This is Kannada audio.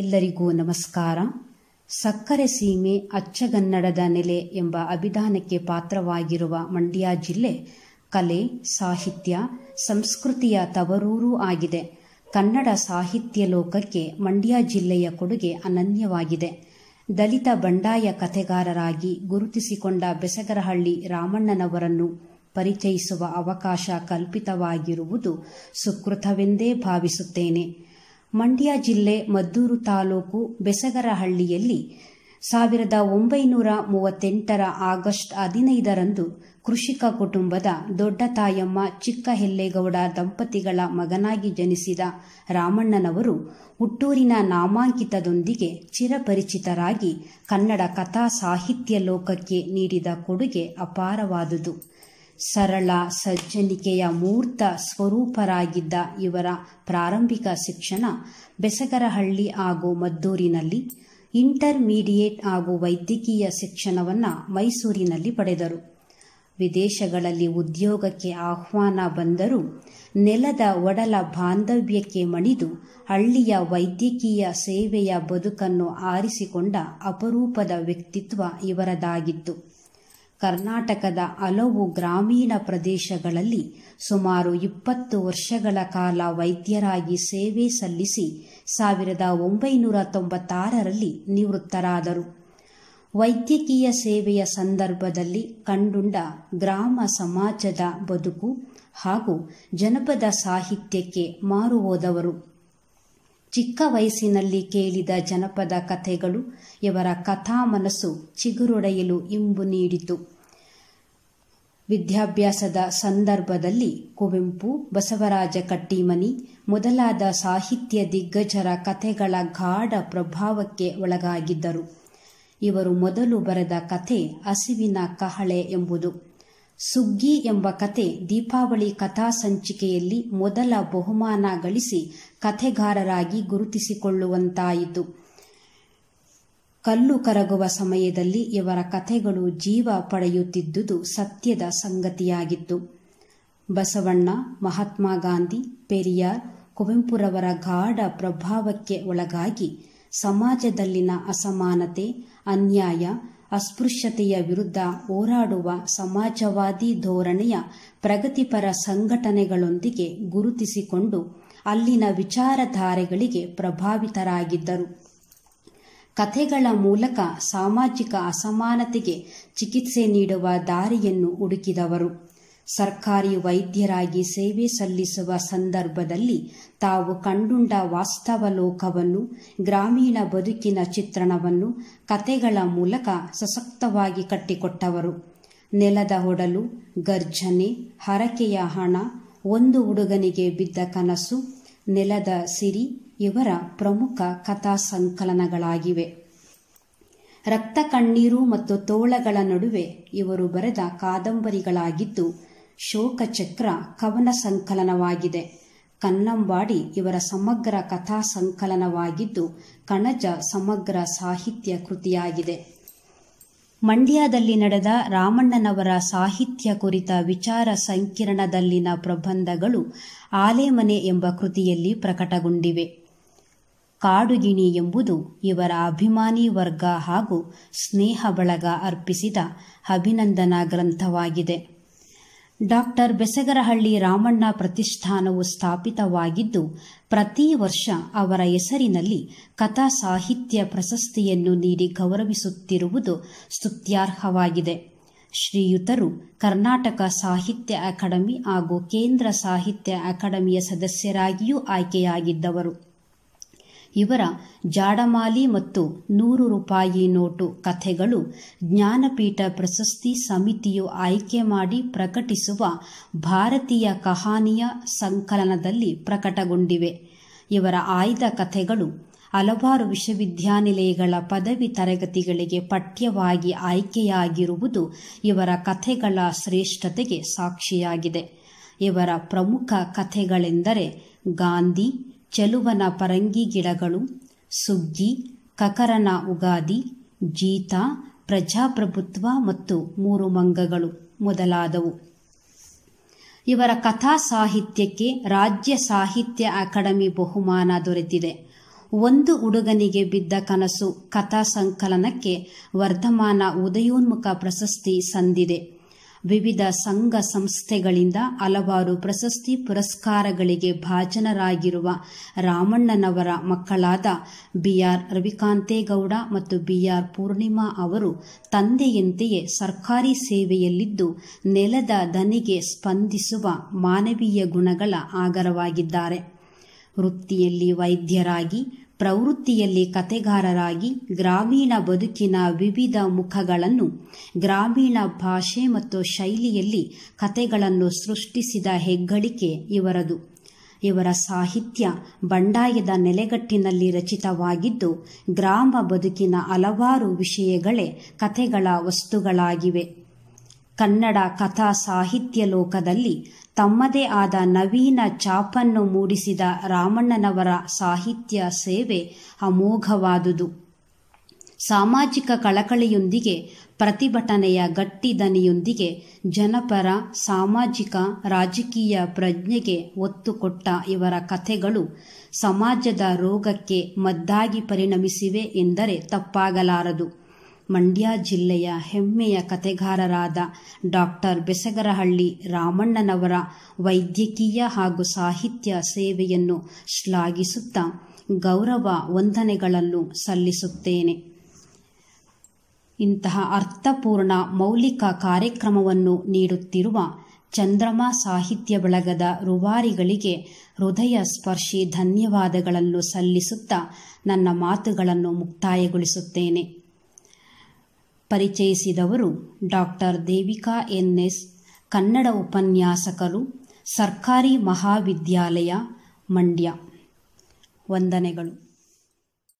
ಎಲ್ಲರಿಗೂ ನಮಸ್ಕಾರ ಸಕ್ಕರೆ ಸೀಮೆ ಅಚ್ಚಗನ್ನಡದ ನೆಲೆ ಎಂಬ ಅಭಿಧಾನಕ್ಕೆ ಪಾತ್ರವಾಗಿರುವ ಮಂಡ್ಯ ಜಿಲ್ಲೆ ಕಲೆ ಸಾಹಿತ್ಯ ಸಂಸ್ಕೃತಿಯ ತವರೂರೂ ಆಗಿದೆ ಕನ್ನಡ ಸಾಹಿತ್ಯ ಲೋಕಕ್ಕೆ ಮಂಡ್ಯ ಜಿಲ್ಲೆಯ ಕೊಡುಗೆ ಅನನ್ಯವಾಗಿದೆ ದಲಿತ ಬಂಡಾಯ ಕಥೆಗಾರರಾಗಿ ಗುರುತಿಸಿಕೊಂಡ ಬೆಸಗರಹಳ್ಳಿ ರಾಮಣ್ಣನವರನ್ನು ಪರಿಚಯಿಸುವ ಅವಕಾಶ ಕಲ್ಪಿತವಾಗಿರುವುದು ಸುಕೃತವೆಂದೇ ಭಾವಿಸುತ್ತೇನೆ ಮಂಡ್ಯ ಜಿಲ್ಲೆ ಮದ್ದೂರು ತಾಲೂಕು ಬೆಸಗರಹಳ್ಳಿಯಲ್ಲಿ ಸಾವಿರದ ಒಂಬೈನೂರ ಮೂವತ್ತೆಂಟರ ಆಗಸ್ಟ್ ಹದಿನೈದರಂದು ಕೃಷಿಕ ಕುಟುಂಬದ ದೊಡ್ಡ ತಾಯಮ್ಮ ಚಿಕ್ಕ ಹೆಲ್ಲೇಗೌಡ ದಂಪತಿಗಳ ಮಗನಾಗಿ ಜನಿಸಿದ ರಾಮಣ್ಣನವರು ಹುಟ್ಟೂರಿನ ನಾಮಾಂಕಿತದೊಂದಿಗೆ ಚಿರಪರಿಚಿತರಾಗಿ ಕನ್ನಡ ಕಥಾ ಸಾಹಿತ್ಯ ಲೋಕಕ್ಕೆ ನೀಡಿದ ಕೊಡುಗೆ ಅಪಾರವಾದುದು ಸರಳ ಸಜ್ಜನಿಕೆಯ ಮೂರ್ತ ಸ್ವರೂಪರಾಗಿದ್ದ ಇವರ ಪ್ರಾರಂಭಿಕ ಶಿಕ್ಷಣ ಬೆಸಗರಹಳ್ಳಿ ಹಾಗೂ ಮದ್ದೂರಿನಲ್ಲಿ ಇಂಟರ್ಮೀಡಿಯೇಟ್ ಹಾಗೂ ವೈದ್ಯಕೀಯ ಶಿಕ್ಷಣವನ್ನು ಮೈಸೂರಿನಲ್ಲಿ ಪಡೆದರು ವಿದೇಶಗಳಲ್ಲಿ ಉದ್ಯೋಗಕ್ಕೆ ಆಹ್ವಾನ ಬಂದರೂ ನೆಲದ ಒಡಲ ಬಾಂಧವ್ಯಕ್ಕೆ ಮಣಿದು ಹಳ್ಳಿಯ ವೈದ್ಯಕೀಯ ಸೇವೆಯ ಬದುಕನ್ನು ಆರಿಸಿಕೊಂಡ ಅಪರೂಪದ ವ್ಯಕ್ತಿತ್ವ ಇವರದಾಗಿತ್ತು ಕರ್ನಾಟಕದ ಹಲವು ಗ್ರಾಮೀಣ ಪ್ರದೇಶಗಳಲ್ಲಿ ಸುಮಾರು ಇಪ್ಪತ್ತು ವರ್ಷಗಳ ಕಾಲ ವೈದ್ಯರಾಗಿ ಸೇವೆ ಸಲ್ಲಿಸಿ ಸಾವಿರದ ಒಂಬೈನೂರ ತೊಂಬತ್ತಾರರಲ್ಲಿ ನಿವೃತ್ತರಾದರು ವೈದ್ಯಕೀಯ ಸೇವೆಯ ಸಂದರ್ಭದಲ್ಲಿ ಕಂಡುಂಡ ಗ್ರಾಮ ಸಮಾಜದ ಬದುಕು ಹಾಗೂ ಜನಪದ ಸಾಹಿತ್ಯಕ್ಕೆ ಮಾರು ಹೋದವರು ಚಿಕ್ಕ ವಯಸ್ಸಿನಲ್ಲಿ ಕೇಳಿದ ಜನಪದ ಕಥೆಗಳು ಇವರ ಕಥಾ ಮನಸ್ಸು ಚಿಗುರೊಡೆಯಲು ಇಂಬು ನೀಡಿತು ವಿದ್ಯಾಭ್ಯಾಸದ ಸಂದರ್ಭದಲ್ಲಿ ಕುವೆಂಪು ಬಸವರಾಜ ಕಟ್ಟಿಮನಿ ಮೊದಲಾದ ಸಾಹಿತ್ಯ ದಿಗ್ಗಜರ ಕಥೆಗಳ ಗಾಢ ಪ್ರಭಾವಕ್ಕೆ ಒಳಗಾಗಿದ್ದರು ಇವರು ಮೊದಲು ಬರೆದ ಕಥೆ ಹಸಿವಿನ ಕಹಳೆ ಎಂಬುದು ಸುಗ್ಗಿ ಎಂಬ ಕತೆ ದೀಪಾವಳಿ ಕಥಾ ಸಂಚಿಕೆಯಲ್ಲಿ ಮೊದಲ ಬಹುಮಾನ ಗಳಿಸಿ ಕಥೆಗಾರರಾಗಿ ಗುರುತಿಸಿಕೊಳ್ಳುವಂತಾಯಿತು ಕಲ್ಲು ಕರಗುವ ಸಮಯದಲ್ಲಿ ಇವರ ಕಥೆಗಳು ಜೀವ ಪಡೆಯುತ್ತಿದ್ದುದು ಸತ್ಯದ ಸಂಗತಿಯಾಗಿತ್ತು ಬಸವಣ್ಣ ಮಹಾತ್ಮ ಗಾಂಧಿ ಪೆರಿಯಾರ್ ಕುವೆಂಪುರವರ ಗಾಢ ಪ್ರಭಾವಕ್ಕೆ ಒಳಗಾಗಿ ಸಮಾಜದಲ್ಲಿನ ಅಸಮಾನತೆ ಅನ್ಯಾಯ ಅಸ್ಪೃಶ್ಯತೆಯ ವಿರುದ್ಧ ಹೋರಾಡುವ ಸಮಾಜವಾದಿ ಧೋರಣೆಯ ಪ್ರಗತಿಪರ ಸಂಘಟನೆಗಳೊಂದಿಗೆ ಗುರುತಿಸಿಕೊಂಡು ಅಲ್ಲಿನ ವಿಚಾರಧಾರೆಗಳಿಗೆ ಪ್ರಭಾವಿತರಾಗಿದ್ದರು ಕಥೆಗಳ ಮೂಲಕ ಸಾಮಾಜಿಕ ಅಸಮಾನತೆಗೆ ಚಿಕಿತ್ಸೆ ನೀಡುವ ದಾರಿಯನ್ನು ಹುಡುಕಿದವರು ಸರ್ಕಾರಿ ವೈದ್ಯರಾಗಿ ಸೇವೆ ಸಲ್ಲಿಸುವ ಸಂದರ್ಭದಲ್ಲಿ ತಾವು ಕಂಡುಂಡ ವಾಸ್ತವ ಲೋಕವನ್ನು ಗ್ರಾಮೀಣ ಬದುಕಿನ ಚಿತ್ರಣವನ್ನು ಕತೆಗಳ ಮೂಲಕ ಸಶಕ್ತವಾಗಿ ಕಟ್ಟಿಕೊಟ್ಟವರು ನೆಲದ ಹೊಡಲು ಗರ್ಜನೆ ಹರಕೆಯ ಹಣ ಒಂದು ಹುಡುಗನಿಗೆ ಬಿದ್ದ ಕನಸು ನೆಲದ ಸಿರಿ ಇವರ ಪ್ರಮುಖ ಕಥಾ ಸಂಕಲನಗಳಾಗಿವೆ ರಕ್ತ ಕಣ್ಣೀರು ಮತ್ತು ತೋಳಗಳ ನಡುವೆ ಇವರು ಬರೆದ ಕಾದಂಬರಿಗಳಾಗಿದ್ದು ಶೋಕಚಕ್ರ ಕವನ ಸಂಕಲನವಾಗಿದೆ ಕನ್ನಂಬಾಡಿ ಇವರ ಸಮಗ್ರ ಕಥಾ ಸಂಕಲನವಾಗಿದ್ದು ಕಣಜ ಸಮಗ್ರ ಸಾಹಿತ್ಯ ಕೃತಿಯಾಗಿದೆ ಮಂಡ್ಯದಲ್ಲಿ ನಡೆದ ರಾಮಣ್ಣನವರ ಸಾಹಿತ್ಯ ಕುರಿತ ವಿಚಾರ ಸಂಕಿರಣದಲ್ಲಿನ ಪ್ರಬಂಧಗಳು ಆಲೆಮನೆ ಎಂಬ ಕೃತಿಯಲ್ಲಿ ಪ್ರಕಟಗೊಂಡಿವೆ ಕಾಡುಗಿಣಿ ಎಂಬುದು ಇವರ ಅಭಿಮಾನಿ ವರ್ಗ ಹಾಗೂ ಸ್ನೇಹ ಬಳಗ ಅರ್ಪಿಸಿದ ಅಭಿನಂದನಾ ಗ್ರಂಥವಾಗಿದೆ ಡಾಕ್ಟರ್ ಬೆಸಗರಹಳ್ಳಿ ರಾಮಣ್ಣ ಪ್ರತಿಷ್ಠಾನವು ಸ್ಥಾಪಿತವಾಗಿದ್ದು ಪ್ರತಿ ವರ್ಷ ಅವರ ಹೆಸರಿನಲ್ಲಿ ಕಥಾ ಸಾಹಿತ್ಯ ಪ್ರಶಸ್ತಿಯನ್ನು ನೀಡಿ ಗೌರವಿಸುತ್ತಿರುವುದು ಸ್ತುತ್ಯಾರ್ಹವಾಗಿದೆ ಶ್ರೀಯುತರು ಕರ್ನಾಟಕ ಸಾಹಿತ್ಯ ಅಕಾಡೆಮಿ ಹಾಗೂ ಕೇಂದ್ರ ಸಾಹಿತ್ಯ ಅಕಾಡೆಮಿಯ ಸದಸ್ಯರಾಗಿಯೂ ಆಯ್ಕೆಯಾಗಿದ್ದವರು ಇವರ ಜಾಡಮಾಲಿ ಮತ್ತು ನೂರು ರೂಪಾಯಿ ನೋಟು ಕಥೆಗಳು ಜ್ಞಾನಪೀಠ ಪ್ರಶಸ್ತಿ ಸಮಿತಿಯು ಆಯ್ಕೆ ಮಾಡಿ ಪ್ರಕಟಿಸುವ ಭಾರತೀಯ ಕಹಾನಿಯ ಸಂಕಲನದಲ್ಲಿ ಪ್ರಕಟಗೊಂಡಿವೆ ಇವರ ಆಯ್ದ ಕಥೆಗಳು ಹಲವಾರು ವಿಶ್ವವಿದ್ಯಾನಿಲಯಗಳ ಪದವಿ ತರಗತಿಗಳಿಗೆ ಪಠ್ಯವಾಗಿ ಆಯ್ಕೆಯಾಗಿರುವುದು ಇವರ ಕಥೆಗಳ ಶ್ರೇಷ್ಠತೆಗೆ ಸಾಕ್ಷಿಯಾಗಿದೆ ಇವರ ಪ್ರಮುಖ ಕಥೆಗಳೆಂದರೆ ಗಾಂಧಿ ಚಲುವನ ಪರಂಗಿ ಗಿಡಗಳು ಸುಗ್ಗಿ ಕಕರನ ಉಗಾದಿ ಜೀತ ಪ್ರಜಾಪ್ರಭುತ್ವ ಮತ್ತು ಮೂರು ಮಂಗಗಳು ಮೊದಲಾದವು ಇವರ ಕಥಾ ಸಾಹಿತ್ಯಕ್ಕೆ ರಾಜ್ಯ ಸಾಹಿತ್ಯ ಅಕಾಡೆಮಿ ಬಹುಮಾನ ದೊರೆತಿದೆ ಒಂದು ಹುಡುಗನಿಗೆ ಬಿದ್ದ ಕನಸು ಕಥಾ ಸಂಕಲನಕ್ಕೆ ವರ್ಧಮಾನ ಉದಯೋನ್ಮುಖ ಪ್ರಶಸ್ತಿ ಸಂದಿದೆ ವಿವಿಧ ಸಂಘ ಸಂಸ್ಥೆಗಳಿಂದ ಹಲವಾರು ಪ್ರಶಸ್ತಿ ಪುರಸ್ಕಾರಗಳಿಗೆ ಭಾಜನರಾಗಿರುವ ರಾಮಣ್ಣನವರ ಮಕ್ಕಳಾದ ಬಿಆರ್ ರವಿಕಾಂತೇಗೌಡ ಮತ್ತು ಬಿಆರ್ ಪೂರ್ಣಿಮಾ ಅವರು ತಂದೆಯಂತೆಯೇ ಸರ್ಕಾರಿ ಸೇವೆಯಲ್ಲಿದ್ದು ನೆಲದ ದನಿಗೆ ಸ್ಪಂದಿಸುವ ಮಾನವೀಯ ಗುಣಗಳ ಆಗರವಾಗಿದ್ದಾರೆ ವೃತ್ತಿಯಲ್ಲಿ ವೈದ್ಯರಾಗಿ ಪ್ರವೃತ್ತಿಯಲ್ಲಿ ಕತೆಗಾರರಾಗಿ ಗ್ರಾಮೀಣ ಬದುಕಿನ ವಿವಿಧ ಮುಖಗಳನ್ನು ಗ್ರಾಮೀಣ ಭಾಷೆ ಮತ್ತು ಶೈಲಿಯಲ್ಲಿ ಕತೆಗಳನ್ನು ಸೃಷ್ಟಿಸಿದ ಹೆಗ್ಗಳಿಕೆ ಇವರದು ಇವರ ಸಾಹಿತ್ಯ ಬಂಡಾಯದ ನೆಲೆಗಟ್ಟಿನಲ್ಲಿ ರಚಿತವಾಗಿದ್ದು ಗ್ರಾಮ ಬದುಕಿನ ಹಲವಾರು ವಿಷಯಗಳೇ ಕಥೆಗಳ ವಸ್ತುಗಳಾಗಿವೆ ಕನ್ನಡ ಕಥಾ ಸಾಹಿತ್ಯ ಲೋಕದಲ್ಲಿ ತಮ್ಮದೇ ಆದ ನವೀನ ಚಾಪನ್ನು ಮೂಡಿಸಿದ ರಾಮಣ್ಣನವರ ಸಾಹಿತ್ಯ ಸೇವೆ ಅಮೋಘವಾದುದು ಸಾಮಾಜಿಕ ಕಳಕಳಿಯೊಂದಿಗೆ ಪ್ರತಿಭಟನೆಯ ಗಟ್ಟಿ ಜನಪರ ಸಾಮಾಜಿಕ ರಾಜಕೀಯ ಪ್ರಜ್ಞೆಗೆ ಒತ್ತು ಕೊಟ್ಟ ಇವರ ಕಥೆಗಳು ಸಮಾಜದ ರೋಗಕ್ಕೆ ಮದ್ದಾಗಿ ಪರಿಣಮಿಸಿವೆ ಎಂದರೆ ತಪ್ಪಾಗಲಾರದು ಮಂಡ್ಯ ಜಿಲ್ಲೆಯ ಹೆಮ್ಮೆಯ ಕಥೆಗಾರರಾದ ಡಾಕ್ಟರ್ ಬೆಸಗರಹಳ್ಳಿ ರಾಮಣ್ಣನವರ ವೈದ್ಯಕೀಯ ಹಾಗೂ ಸಾಹಿತ್ಯ ಸೇವೆಯನ್ನು ಶ್ಲಾಘಿಸುತ್ತಾ ಗೌರವ ವಂದನೆಗಳನ್ನು ಸಲ್ಲಿಸುತ್ತೇನೆ ಇಂತಹ ಅರ್ಥಪೂರ್ಣ ಮೌಲಿಕ ಕಾರ್ಯಕ್ರಮವನ್ನು ನೀಡುತ್ತಿರುವ ಚಂದ್ರಮ ಸಾಹಿತ್ಯ ಬಳಗದ ರೂವಾರಿಗಳಿಗೆ ಹೃದಯ ಸ್ಪರ್ಶಿ ಧನ್ಯವಾದಗಳನ್ನು ಸಲ್ಲಿಸುತ್ತಾ ನನ್ನ ಮಾತುಗಳನ್ನು ಮುಕ್ತಾಯಗೊಳಿಸುತ್ತೇನೆ ಪರಿಚಯಿಸಿದವರು ಡಾಕ್ಟರ್ ದೇವಿಕಾ ಎನ್ ಕನ್ನಡ ಉಪನ್ಯಾಸಕರು ಸರ್ಕಾರಿ ಮಹಾವಿದ್ಯಾಲಯ ಮಂಡ್ಯ ವಂದನೆಗಳು